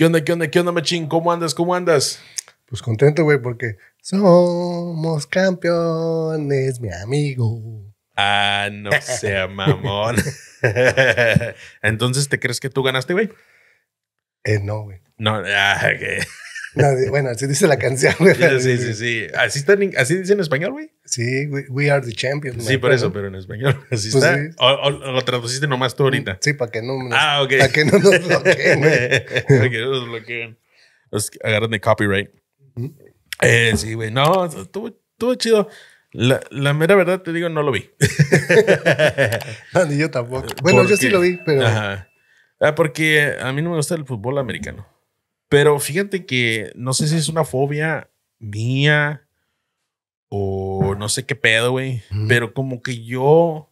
¿Qué onda, qué onda, qué onda, machín? ¿Cómo andas, cómo andas? Pues contento, güey, porque somos campeones, mi amigo. Ah, no sea mamón. Entonces, ¿te crees que tú ganaste, güey? Eh, no, güey. No, ah, bueno, así dice la canción, güey. Sí, sí, sí. ¿Así, así dice en español, güey? Sí, we, are the champions. Sí, por eso, pero en español. Así pues está. O, lo traduciste nomás tú ahorita. Sí, para que no nos, ah, para que no nos bloqueen, para que no nos bloqueen. Los agarran de copyright. Eh, sí, güey. No, estuvo, chido. La, la, mera verdad, te digo, no lo vi. no, ni yo tampoco. Bueno, yo sí lo vi, pero. Ajá. Ah, porque a mí no me gusta el fútbol americano. Pero fíjate que no sé si es una fobia mía o no sé qué pedo, güey. Pero como que yo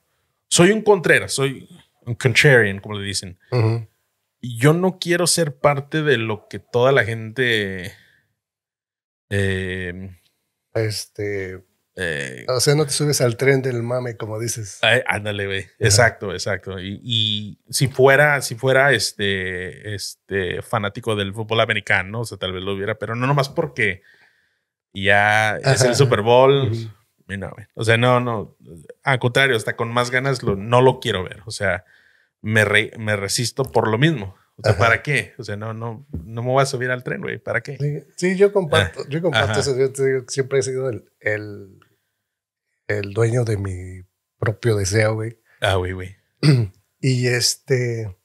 soy un contrera, soy un contrarian, como le dicen. Y Yo no quiero ser parte de lo que toda la gente. Eh, este. Eh, o sea, no te subes al tren del mame, como dices. ándale, güey. Exacto, exacto. Y, si fuera, si fuera este, este fanático del fútbol americano, o sea, tal vez lo hubiera, pero no nomás porque ya es el Super Bowl. o sea, no, no. Al contrario, hasta con más ganas no lo quiero ver. O sea, me, resisto por lo mismo. O sea, ¿para qué? O sea, no, no, no me voy a subir al tren, güey. ¿Para qué? Sí, yo comparto, ah, yo comparto eso. siempre he sido el el dueño de mi propio deseo, güey. Ah, güey, güey. y este.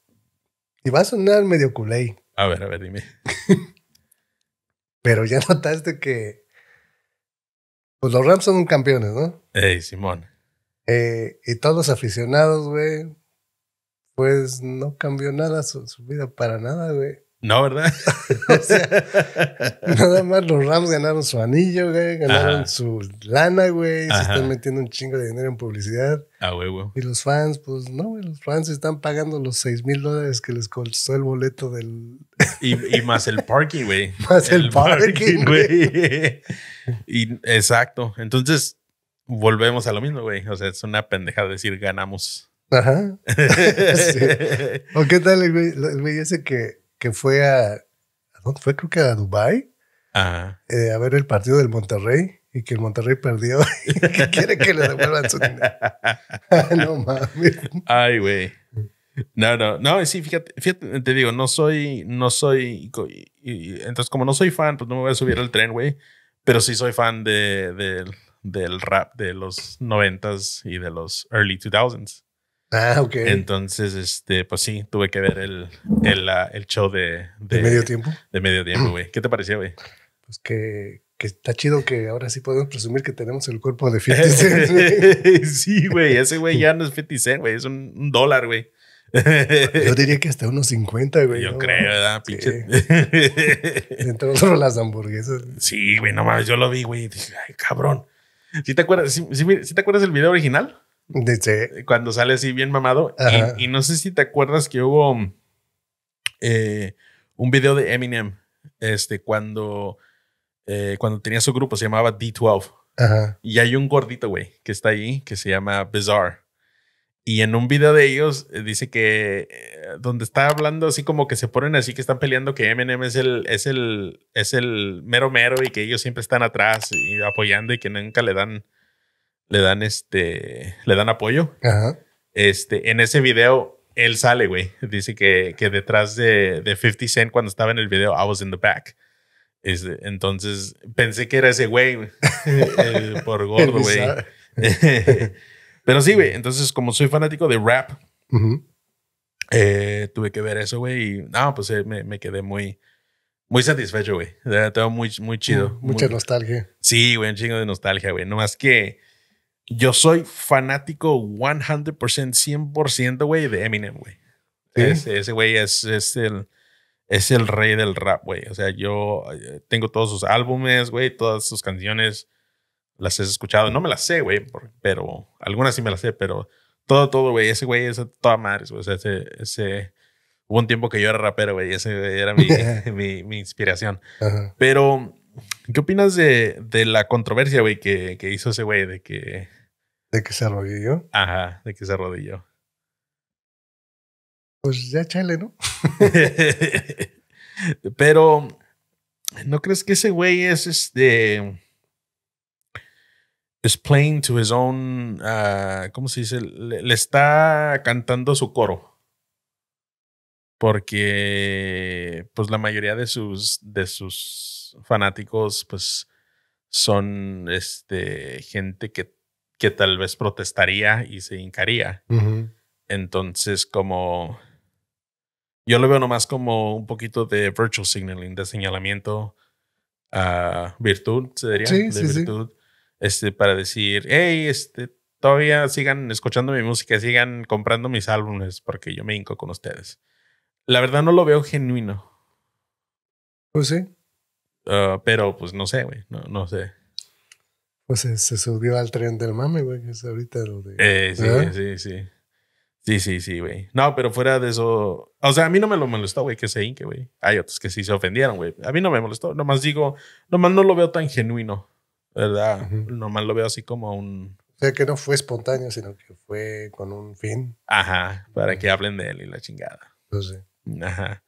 Y va a sonar medio culé. A ver, a ver, dime. Pero ya notaste que. Pues los Rams son campeones, ¿no? Ey, Simón. Eh, y todos los aficionados, güey. Pues no cambió nada su vida para nada, güey. No, ¿verdad? o sea, nada más los Rams ganaron su anillo, güey, ganaron su lana, güey, se están metiendo un chingo de dinero en publicidad. Ah, güey, güey. Y los fans, pues no, güey, los fans están pagando los 6 mil dólares que les costó el boleto del... y, y más el parking, güey. más el, parking, güey. y exacto, entonces volvemos a lo mismo, güey. O sea, es una pendejada decir ganamos. Ajá. O qué tal, güey, el güey que que fue a, fue? Creo que a Dubái. Eh, a ver el partido del Monterrey y que el Monterrey perdió y que quiere que le devuelvan su dinero. Ah, no mames. Ay, güey. No, no, no, sí, fíjate, te digo, no soy, no soy, entonces como no soy fan, pues no me voy a subir al tren, güey, pero sí soy fan de, del rap de los noventas y de los early 2000s. Ah, ok. Entonces, este, pues sí, tuve que ver el, el, el show de, de, medio tiempo. De medio tiempo, güey. ¿Qué te pareció, güey? Pues que, que, está chido que ahora sí podemos presumir que tenemos el cuerpo de 50 sí, güey. Ese güey ya no es 50 Cent, eh, güey. Es un, dólar, güey. Yo diría que hasta unos 50, güey. Yo creo, ¿verdad? Pinche. Entre solo las hamburguesas. Sí, güey, no más. yo lo vi, güey. Dije, ay, cabrón. ¿Sí te acuerdas, te acuerdas del video original? dice Cuando sale así bien mamado. Y, no sé si te acuerdas que hubo eh, un video de Eminem. Este, cuando, eh, cuando tenía su grupo, se llamaba D12. Y hay un gordito, güey, que está ahí, que se llama Bizarre. Y en un video de ellos eh, dice que donde está hablando así como que se ponen así que están peleando que Eminem es el es el es el mero mero y que ellos siempre están atrás y apoyando y que nunca le dan le dan este, le dan apoyo. Este, en ese video, él sale, güey. Dice que, que detrás de, 50 Cent, cuando estaba en el video, I was in the back. entonces, pensé que era ese güey, por gordo, güey. Pero sí, güey. Entonces, como soy fanático de rap, eh, tuve que ver eso, güey. Y no, pues eh, me, quedé muy, muy satisfecho, güey. Todo muy, muy chido. mucha nostalgia. Sí, güey, un chingo de nostalgia, güey. No más que yo soy fanático 100%, 100%, güey, de Eminem, güey. Ese güey es, es, el, es el rey del rap, güey. O sea, yo eh, tengo todos sus álbumes, güey, todas sus canciones. Las he escuchado. No me las sé, güey, pero algunas sí me las sé, pero todo, todo, güey. Ese güey es toda madre, güey. O sea, ese, ese, Hubo un tiempo que yo era rapero, güey. Ese era mi, mi, inspiración. Pero, ¿qué opinas de, de la controversia, güey, que, que hizo ese güey? De que ¿De que se arrodilló? Ajá, de que se arrodilló. Pues ya chale, ¿no? Pero, ¿no crees que ese güey es este. Es playing to his own. Ah, ¿Cómo se dice? Le, le, está cantando su coro. Porque, pues, la mayoría de sus, de sus fanáticos, pues, son este, gente que que tal vez protestaría y se hincaría. Entonces, como yo lo veo nomás como un poquito de virtual signaling, de señalamiento a virtud, se diría, virtud, este para decir, hey, este todavía sigan escuchando mi música, sigan comprando mis álbumes porque yo me hinco con ustedes. La verdad no lo veo genuino. Pues sí. Ah, pero pues no sé, güey, no, no sé. Pues se, subió al tren del mame, güey, que es ahorita lo de. Eh, sí, sí, sí. Sí, sí, sí, güey. No, pero fuera de eso. O sea, a mí no me lo molestó, güey, que se inque, güey. Hay otros que sí se ofendieron, güey. A mí no me molestó. Nomás digo, nomás no lo veo tan genuino, ¿verdad? Nomás lo veo así como un. O sea, que no fue espontáneo, sino que fue con un fin. Ajá, para que hablen de él y la chingada. No pues sé. Ajá.